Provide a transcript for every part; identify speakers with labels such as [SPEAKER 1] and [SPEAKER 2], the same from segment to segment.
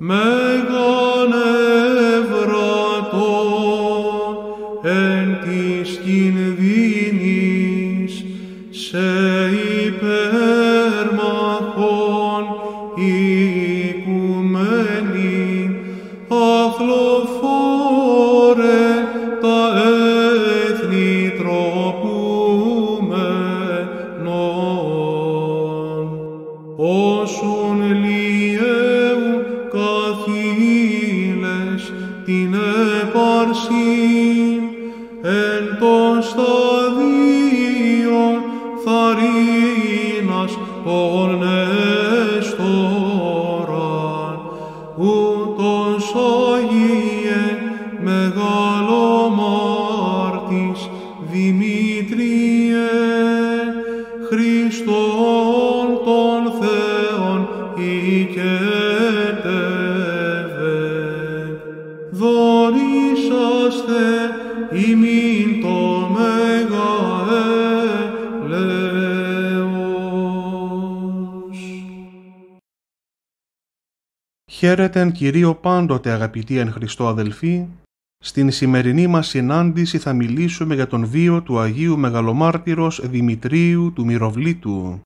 [SPEAKER 1] may
[SPEAKER 2] Χαίρετεν Κυρίο πάντοτε αγαπητοί εν Χριστώ αδελφοί, στην σημερινή μας συνάντηση θα μιλήσουμε για τον βίο του Αγίου Μεγαλομάρτυρος Δημητρίου του Μυροβλήτου.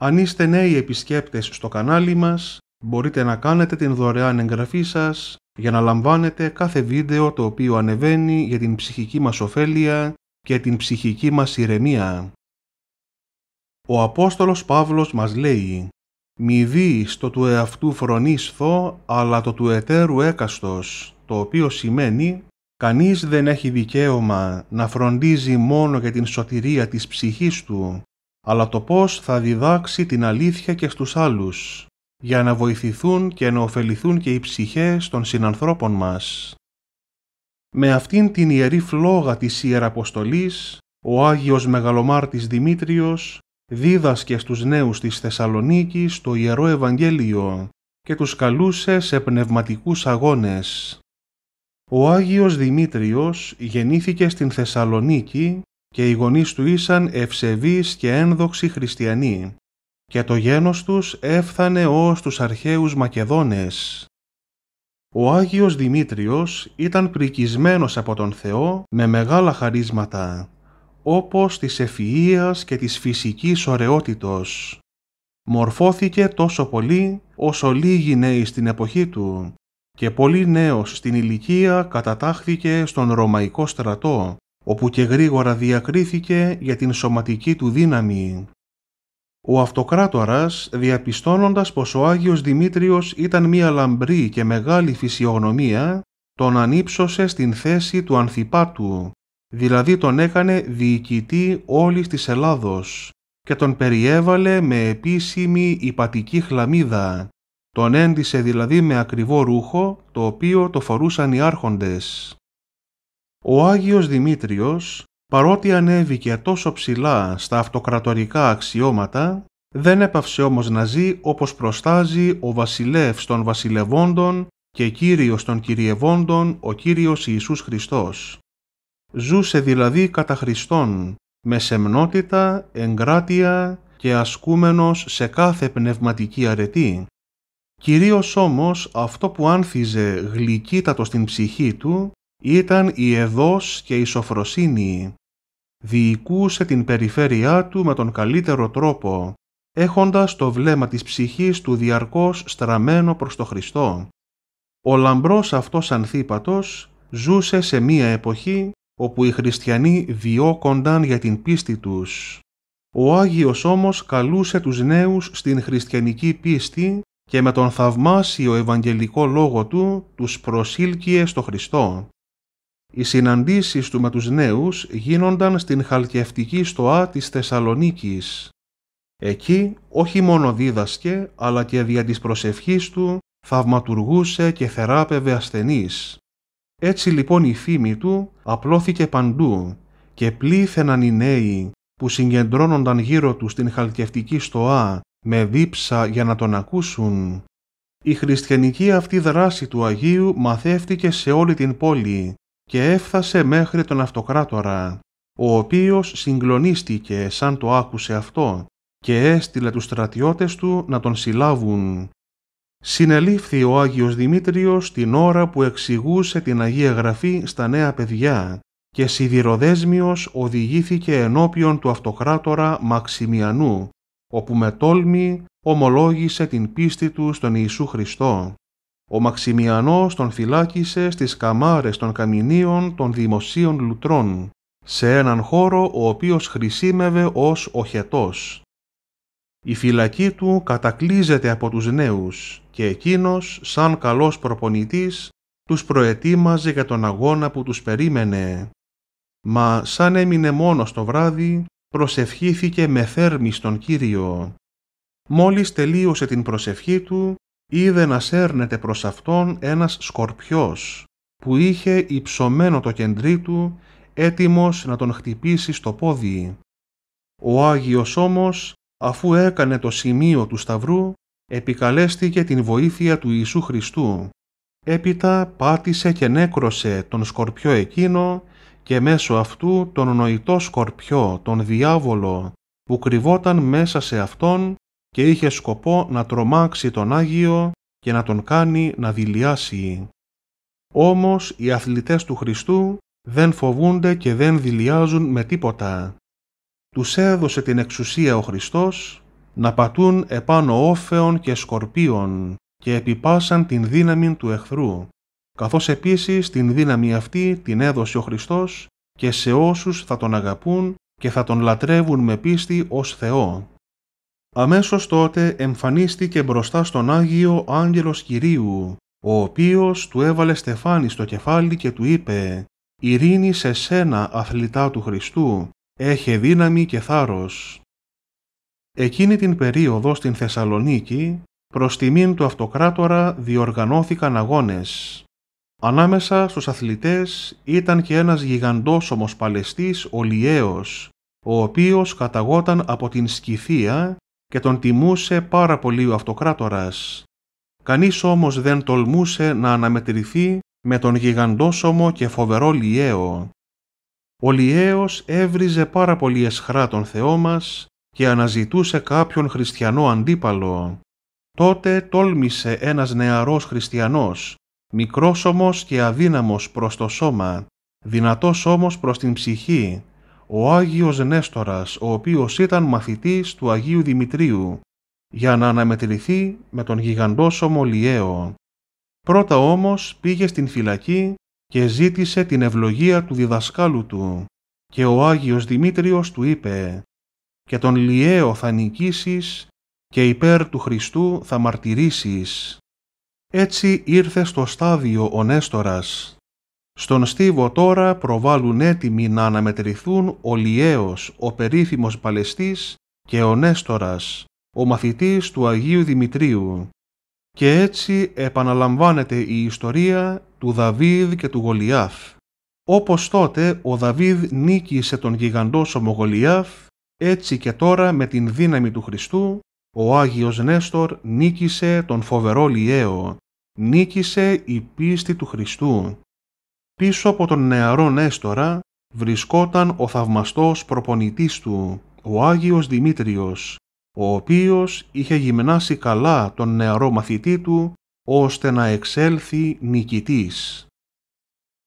[SPEAKER 2] Αν είστε νέοι επισκέπτες στο κανάλι μας, μπορείτε να κάνετε την δωρεάν εγγραφή σας για να λαμβάνετε κάθε βίντεο το οποίο ανεβαίνει για την ψυχική μας ωφέλεια και την ψυχική μας ηρεμία. Ο Απόστολος Παύλος μας λέει μη δεις το του εαυτού φρονίσθω, αλλά το του εταίρου έκαστος, το οποίο σημαίνει «Κανείς δεν έχει δικαίωμα να φροντίζει μόνο για την σωτηρία της ψυχής του, αλλά το πώς θα διδάξει την αλήθεια και στους άλλους, για να βοηθηθούν και να ωφεληθούν και οι ψυχές των συνανθρώπων μας». Με αυτήν την ιερή φλόγα της Ιεραποστολής, ο Άγιος Μεγαλομάρτης Δημήτριος δίδασκες στους νέους της Θεσσαλονίκης το Ιερό Ευαγγέλιο και τους καλούσε σε πνευματικούς αγώνες. Ο Άγιος Δημήτριος γεννήθηκε στην Θεσσαλονίκη και οι γονείς του ήσαν ευσεβείς και ένδοξοι χριστιανοί και το γένος τους έφθανε ως τους αρχαίους Μακεδόνες. Ο Άγιος Δημήτριος ήταν πρικισμένος από τον Θεό με μεγάλα χαρίσματα όπως της ευφυΐας και της φυσικής ωραιότητος. Μορφώθηκε τόσο πολύ όσο λίγοι νέοι στην εποχή του και πολύ νέος στην ηλικία κατατάχθηκε στον Ρωμαϊκό στρατό, όπου και γρήγορα διακρίθηκε για την σωματική του δύναμη. Ο αυτοκράτορας, διαπιστώνοντας πως ο Άγιος Δημήτριος ήταν μία λαμπρή και μεγάλη φυσιογνωμία, τον ανύψωσε στην θέση του ανθιπάτου δηλαδή τον έκανε διοικητή όλης της Ελλάδος και τον περιέβαλε με επίσημη υπατική χλαμίδα. Τον έντισε δηλαδή με ακριβό ρούχο, το οποίο το φορούσαν οι άρχοντες. Ο Άγιος Δημήτριος, παρότι ανέβηκε τόσο ψηλά στα αυτοκρατορικά αξιώματα, δεν έπαυσε όμως να ζει όπως προστάζει ο βασιλεύς των βασιλευόντων και κύριος των κυριευόντων ο Κύριος Ιησούς Χριστός. Ζούσε δηλαδή κατά Χριστόν, με σεμνότητα, εγκράτεια και ασκούμενος σε κάθε πνευματική αρετή. Κυρίως όμως αυτό που άνθιζε γλυκύτατο στην ψυχή του ήταν η εδός και η σοφροσύνη. Διοικούσε την περιφέρειά του με τον καλύτερο τρόπο, έχοντας το βλέμμα της ψυχής του διαρκώς στραμμένο προς το Χριστό. Ο λαμπρός αυτός ανθίπατος ζούσε σε μία εποχή όπου οι χριστιανοί διώκονταν για την πίστη τους. Ο Άγιος όμως καλούσε τους νέους στην χριστιανική πίστη και με τον θαυμάσιο ευαγγελικό λόγο του τους προσήλκυε στο Χριστό. Οι συναντήσεις του με τους νέους γίνονταν στην Χαλκευτική στοά της Θεσσαλονίκης. Εκεί όχι μόνο δίδασκε, αλλά και δια της προσευχής του θαυματουργούσε και θεράπευε ασθενείς. Έτσι λοιπόν η φήμη του απλώθηκε παντού και πλήθαιναν οι νέοι που συγκεντρώνονταν γύρω τους στην χαλκευτική στοά με δίψα για να τον ακούσουν. Η χριστιανική αυτή δράση του Αγίου μαθεύτηκε σε όλη την πόλη και έφτασε μέχρι τον αυτοκράτορα, ο οποίος συγκλονίστηκε σαν το άκουσε αυτό και έστειλε τους στρατιώτες του να τον συλλάβουν. Συνελήφθη ο Άγιος Δημήτριος την ώρα που εξηγούσε την Αγία Γραφή στα νέα παιδιά και σιδηροδέσμιος οδηγήθηκε ενώπιον του αυτοκράτορα Μαξιμιανού, όπου με τόλμη ομολόγησε την πίστη του στον Ιησού Χριστό. Ο Μαξιμιανός τον φυλάκισε στις καμάρες των καμινίων των δημοσίων λουτρών, σε έναν χώρο ο οποίος χρησίμευε ως οχετός. Η φυλακή του κατακλείζεται από τους νέους και εκείνος σαν καλός προπονητής τους προετοίμαζε για τον αγώνα που τους περίμενε. Μα σαν έμεινε μόνος το βράδυ, προσευχήθηκε με θέρμη στον Κύριο. Μόλις τελείωσε την προσευχή του, είδε να σέρνεται προς αυτόν ένας σκορπιός, που είχε υψωμένο το κεντρί του, έτοιμος να τον χτυπήσει στο πόδι. Ο Άγιος όμως αφού έκανε το σημείο του σταυρού, επικαλέστηκε την βοήθεια του Ιησού Χριστού. Έπειτα πάτησε και νέκρωσε τον σκορπιό εκείνο και μέσω αυτού τον νοητό σκορπιό, τον διάβολο, που κρυβόταν μέσα σε αυτόν και είχε σκοπό να τρομάξει τον Άγιο και να τον κάνει να δηλιάσει. Όμως οι αθλητές του Χριστού δεν φοβούνται και δεν δηλιάζουν με τίποτα τους έδωσε την εξουσία ο Χριστός να πατούν επάνω όφεων και σκορπίων και επιπάσαν την δύναμη του εχθρού, καθώς επίσης την δύναμη αυτή την έδωσε ο Χριστός και σε όσους θα τον αγαπούν και θα τον λατρεύουν με πίστη ως Θεό. Αμέσως τότε εμφανίστηκε μπροστά στον Άγιο Άγγελος Κυρίου, ο οποίος του έβαλε στεφάνι στο κεφάλι και του είπε «Ειρήνη σε σένα, αθλητά του Χριστού, έχει δύναμη και θάρρος. Εκείνη την περίοδο στην Θεσσαλονίκη, προς τιμήν του αυτοκράτορα διοργανώθηκαν αγώνες. Ανάμεσα στους αθλητές ήταν και ένας γιγαντός ο Λιέος, ο οποίος καταγόταν από την Σκυθία και τον τιμούσε πάρα πολύ ο αυτοκράτορας. Κανείς όμως δεν τολμούσε να αναμετρηθεί με τον γιγαντόσωμο και φοβερό Λιέο ο Λιέος έβριζε πάρα πολύ εσχρά τον Θεό μας και αναζητούσε κάποιον χριστιανό αντίπαλο. Τότε τόλμησε ένας νεαρός χριστιανός, μικρός όμως και αδύναμος προς το σώμα, δυνατός όμως προς την ψυχή, ο Άγιος Νέστορας, ο οποίος ήταν μαθητής του Αγίου Δημητρίου, για να αναμετρηθεί με τον γιγαντόσωμο Λιέο. Πρώτα όμως πήγε στην φυλακή και ζήτησε την ευλογία του διδασκάλου του. Και ο Άγιος Δημήτριος του είπε «Και τον Λιέο θα νικήσεις και υπέρ του Χριστού θα μαρτυρήσεις». Έτσι ήρθε στο στάδιο ο Νέστορας. Στον στίβο τώρα προβάλλουν έτοιμοι να αναμετρηθούν ο Λιέος, ο περίφημος Παλαιστής και ο Νέστορας, ο μαθητής του Αγίου Δημητρίου. Και έτσι επαναλαμβάνεται η ιστορία του Δαβίδ και του Γολιάφ. Όπως τότε ο Δαβίδ νίκησε τον γιγαντόσωμο Γολιάφ, έτσι και τώρα με την δύναμη του Χριστού, ο Άγιος Νέστορ νίκησε τον φοβερό Λιέο, νίκησε η πίστη του Χριστού. Πίσω από τον νεαρό Νέστορα βρισκόταν ο θαυμαστός προπονητής του, ο Άγιος Δημήτριος, ο οποίος είχε γυμνάσει καλά τον νεαρό μαθητή του, ώστε να εξέλθει νικητής.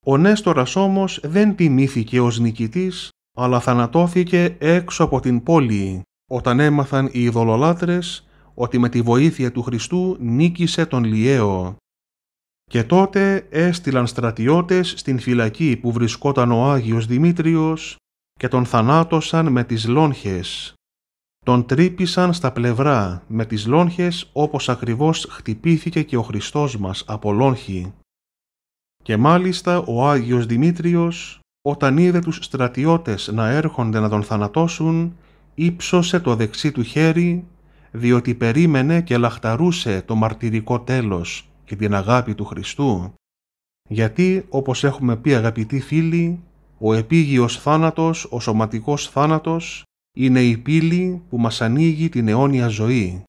[SPEAKER 2] Ο Νέστορας όμως δεν τιμήθηκε ως νικητής, αλλά θανατώθηκε έξω από την πόλη, όταν έμαθαν οι ειδωλολάτρες ότι με τη βοήθεια του Χριστού νίκησε τον Λιέο. Και τότε έστειλαν στρατιώτες στην φυλακή που βρισκόταν ο Άγιος Δημήτριος και τον θανάτωσαν με τις λόγχες τον τρύπησαν στα πλευρά με τις λόγχες όπως ακριβώς χτυπήθηκε και ο Χριστός μας από λόγχη. Και μάλιστα ο Άγιος Δημήτριος, όταν είδε τους στρατιώτες να έρχονται να τον θανατώσουν, ύψωσε το δεξί του χέρι, διότι περίμενε και λαχταρούσε το μαρτυρικό τέλος και την αγάπη του Χριστού. Γιατί, όπως έχουμε πει αγαπητοί φίλοι, ο επίγειος θάνατος, ο σωματικός θάνατος, είναι η πύλη που μας ανοίγει την αιώνια ζωή,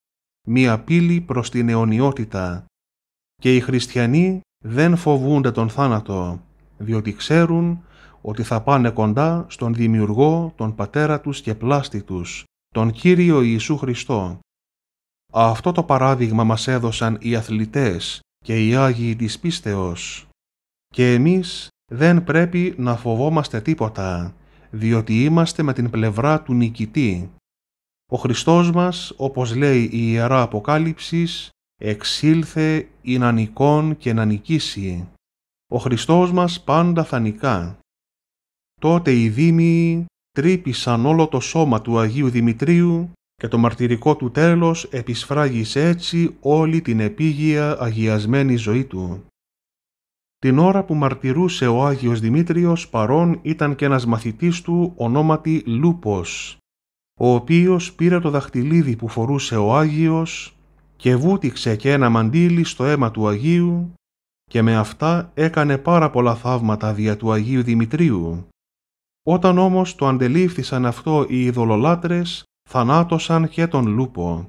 [SPEAKER 2] μία πύλη προς την αιωνιότητα. Και οι χριστιανοί δεν φοβούνται τον θάνατο, διότι ξέρουν ότι θα πάνε κοντά στον Δημιουργό, τον Πατέρα τους και πλάστη τους, τον Κύριο Ιησού Χριστό. Αυτό το παράδειγμα μας έδωσαν οι αθλητές και οι Άγιοι της πίστεως. Και εμείς δεν πρέπει να φοβόμαστε τίποτα, διότι είμαστε με την πλευρά του νικητή. Ο Χριστός μας, όπως λέει η Ιερά Αποκάλυψης, εξήλθε να νικών και να νικήσει. Ο Χριστός μας πάντα θα νικά. Τότε οι δήμοι τρύπησαν όλο το σώμα του Αγίου Δημητρίου και το μαρτυρικό του τέλος επισφράγησε έτσι όλη την επίγεια αγιασμένη ζωή του. Την ώρα που μαρτυρούσε ο Άγιος Δημήτριος παρόν ήταν και ένας μαθητής του ονόματι Λούπος, ο οποίος πήρε το δαχτυλίδι που φορούσε ο Άγιος και βούτυξε και ένα μαντίλι στο αίμα του Αγίου και με αυτά έκανε πάρα πολλά θαύματα δια του Αγίου Δημητρίου. Όταν όμως το αντελήφθησαν αυτό οι ειδωλολάτρες, θανάτωσαν και τον Λούπο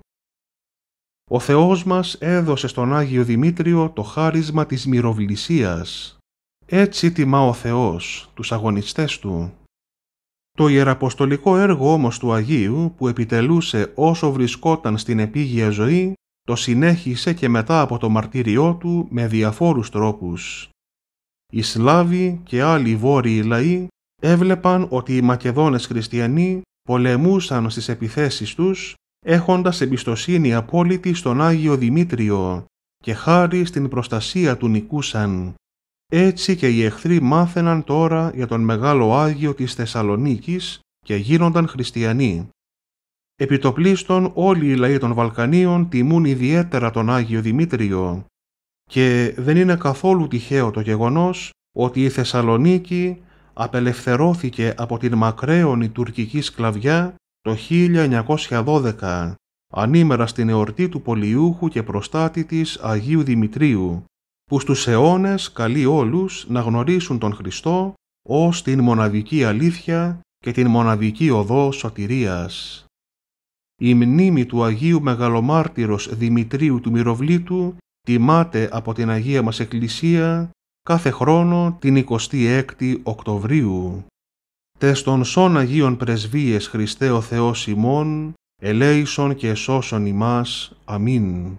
[SPEAKER 2] ο Θεός μας έδωσε στον Άγιο Δημήτριο το χάρισμα της μυροβλησίας. Έτσι τιμά ο Θεός τους αγωνιστές του. Το ιεραποστολικό έργο όμως του Αγίου που επιτελούσε όσο βρισκόταν στην επίγεια ζωή το συνέχισε και μετά από το μαρτύριό του με διαφόρους τρόπους. Οι Σλάβοι και άλλοι βόρειοι λαοί έβλεπαν ότι οι Μακεδόνες χριστιανοί πολεμούσαν στις επιθέσεις τους έχοντας εμπιστοσύνη απόλυτη στον Άγιο Δημήτριο και χάρη στην προστασία του νικούσαν. Έτσι και οι εχθροί μάθαιναν τώρα για τον Μεγάλο Άγιο της Θεσσαλονίκης και γίνονταν χριστιανοί. Επιτοπλίστων όλοι οι λαοί των Βαλκανίων τιμούν ιδιαίτερα τον Άγιο Δημήτριο και δεν είναι καθόλου τυχαίο το γεγονός ότι η Θεσσαλονίκη απελευθερώθηκε από την μακραίωνη τουρκική σκλαβιά το 1912, ανήμερα στην εορτή του Πολιούχου και προστάτη της Αγίου Δημητρίου, που στους αιώνες καλεί όλους να γνωρίσουν τον Χριστό ως την μοναδική αλήθεια και την μοναδική οδό σωτηρίας. Η μνήμη του Αγίου Μεγαλομάρτυρος Δημητρίου του Μυροβλήτου τιμάται από την Αγία μας Εκκλησία κάθε χρόνο την 26η Οκτωβρίου τε στον σών Αγίων Πρεσβείες Χριστέ ο Θεός ημών, ελέησον και σώσον ημάς. Αμήν.